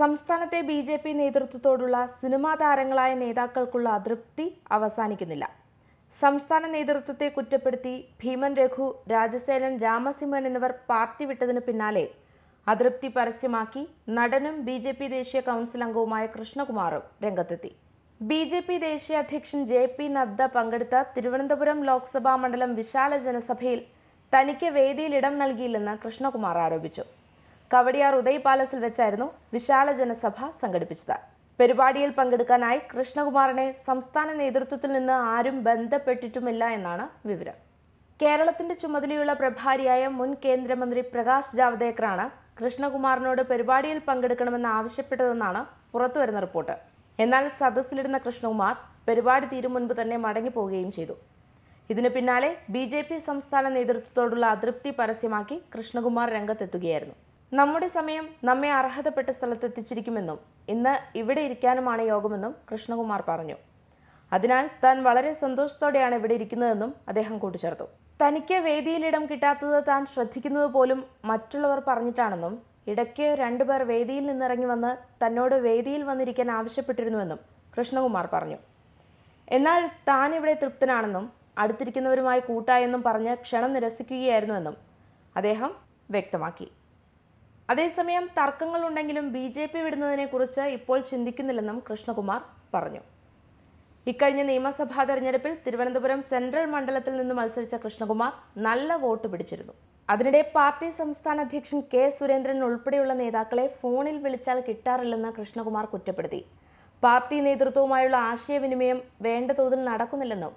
സംസ്ഥാനത്തെ B J P നേതൃത്വത്തോടുള്ള cinema താരങ്ങളായ നേതാക്കൾക്കുള്ള അതൃപ്തി അവസാനിക്കുന്നില്ല സംസ്ഥാന നേതൃത്വത്തെ കുറ്റപ്പെടുത്തി ഭീമൻ രഘു രാജസേനൻ രാമസിംഹൻ എന്നിവർ പാർട്ടി വിട്ടതിന് പിന്നാലെ അതൃപ്തി പരസ്യമാക്കി നടനും ബി ജെ പി ദേശീയ കൗൺസിൽ അംഗവുമായ കൃഷ്ണകുമാറും രംഗത്തെത്തി ബി ജെ പി ദേശീയ അധ്യക്ഷൻ ജെ പി നദ്ദ പങ്കെടുത്ത തിരുവനന്തപുരം ലോക്സഭാ മണ്ഡലം വിശാല ജനസഭയിൽ തനിക്ക് വേദിയിൽ ഇടം നൽകിയില്ലെന്ന് കൃഷ്ണകുമാർ ആരോപിച്ചു കവടിയാർ ഉദയ് പാലസിൽ വെച്ചായിരുന്നു വിശാല ജനസഭ സംഘടിപ്പിച്ചത് പരിപാടിയിൽ പങ്കെടുക്കാനായി കൃഷ്ണകുമാറിനെ സംസ്ഥാന നേതൃത്വത്തിൽ നിന്ന് ആരും ബന്ധപ്പെട്ടിട്ടുമില്ല എന്നാണ് വിവരം കേരളത്തിന്റെ ചുമതലയുള്ള പ്രഭാരിയായ മുൻ കേന്ദ്രമന്ത്രി പ്രകാശ് ജാവ്ദേക്കറാണ് കൃഷ്ണകുമാറിനോട് പരിപാടിയിൽ പങ്കെടുക്കണമെന്ന് ആവശ്യപ്പെട്ടതെന്നാണ് പുറത്തുവരുന്ന റിപ്പോർട്ട് എന്നാൽ സദസ്സിലിരുന്ന കൃഷ്ണകുമാർ പരിപാടി തീരും മുൻപ് തന്നെ മടങ്ങിപ്പോവുകയും ചെയ്തു ഇതിനു പിന്നാലെ ബി സംസ്ഥാന നേതൃത്വത്തോടുള്ള അതൃപ്തി പരസ്യമാക്കി കൃഷ്ണകുമാർ രംഗത്തെത്തുകയായിരുന്നു നമ്മുടെ സമയം നമ്മെ അർഹതപ്പെട്ട സ്ഥലത്തെത്തിച്ചിരിക്കുമെന്നും ഇന്ന് ഇവിടെ ഇരിക്കാനുമാണ് യോഗമെന്നും കൃഷ്ണകുമാർ പറഞ്ഞു അതിനാൽ താൻ വളരെ സന്തോഷത്തോടെയാണ് ഇവിടെ ഇരിക്കുന്നതെന്നും അദ്ദേഹം കൂട്ടിച്ചേർത്തു തനിക്ക് വേദിയിലിടം കിട്ടാത്തത് താൻ ശ്രദ്ധിക്കുന്നത് പോലും മറ്റുള്ളവർ പറഞ്ഞിട്ടാണെന്നും ഇടയ്ക്ക് രണ്ടുപേർ വേദിയിൽ നിന്നിറങ്ങി വന്ന് തന്നോട് വേദിയിൽ വന്നിരിക്കാൻ ആവശ്യപ്പെട്ടിരുന്നുവെന്നും കൃഷ്ണകുമാർ പറഞ്ഞു എന്നാൽ താൻ ഇവിടെ തൃപ്തനാണെന്നും അടുത്തിരിക്കുന്നവരുമായി കൂട്ടായെന്നും പറഞ്ഞ് ക്ഷണം നിരസിക്കുകയായിരുന്നുവെന്നും അദ്ദേഹം വ്യക്തമാക്കി അതേസമയം തർക്കങ്ങളുണ്ടെങ്കിലും ബി ജെ പി വിടുന്നതിനെക്കുറിച്ച് ഇപ്പോൾ ചിന്തിക്കുന്നില്ലെന്നും കൃഷ്ണകുമാർ പറഞ്ഞു ഇക്കഴിഞ്ഞ നിയമസഭാ തെരഞ്ഞെടുപ്പിൽ തിരുവനന്തപുരം സെൻട്രൽ മണ്ഡലത്തിൽ നിന്ന് മത്സരിച്ച കൃഷ്ണകുമാർ നല്ല വോട്ട് പിടിച്ചിരുന്നു അതിനിടെ പാർട്ടി സംസ്ഥാന അധ്യക്ഷൻ കെ സുരേന്ദ്രൻ ഉൾപ്പെടെയുള്ള നേതാക്കളെ ഫോണിൽ വിളിച്ചാൽ കിട്ടാറില്ലെന്ന് കൃഷ്ണകുമാർ കുറ്റപ്പെടുത്തി പാർട്ടി നേതൃത്വവുമായുള്ള ആശയവിനിമയം വേണ്ട തോതിൽ നടക്കുന്നില്ലെന്നും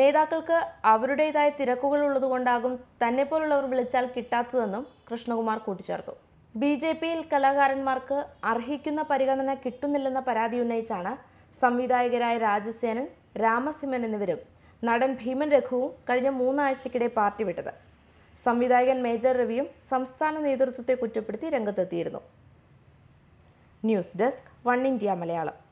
നേതാക്കൾക്ക് അവരുടേതായ തിരക്കുകൾ ഉള്ളതുകൊണ്ടാകും തന്നെപ്പോലുള്ളവർ വിളിച്ചാൽ കിട്ടാത്തതെന്നും കൃഷ്ണകുമാർ കൂട്ടിച്ചേർത്തു ബി ജെ പിയിൽ കലാകാരന്മാർക്ക് അർഹിക്കുന്ന പരിഗണന കിട്ടുന്നില്ലെന്ന പരാതി ഉന്നയിച്ചാണ് സംവിധായകരായ രാജസേനൻ രാമസിംഹൻ എന്നിവരും നടൻ ഭീമൻ രഘുവും കഴിഞ്ഞ മൂന്നാഴ്ചക്കിടെ പാർട്ടി വിട്ടത് സംവിധായകൻ മേജർ രവിയും സംസ്ഥാന നേതൃത്വത്തെ കുറ്റപ്പെടുത്തി രംഗത്തെത്തിയിരുന്നു news desk one India Malayalam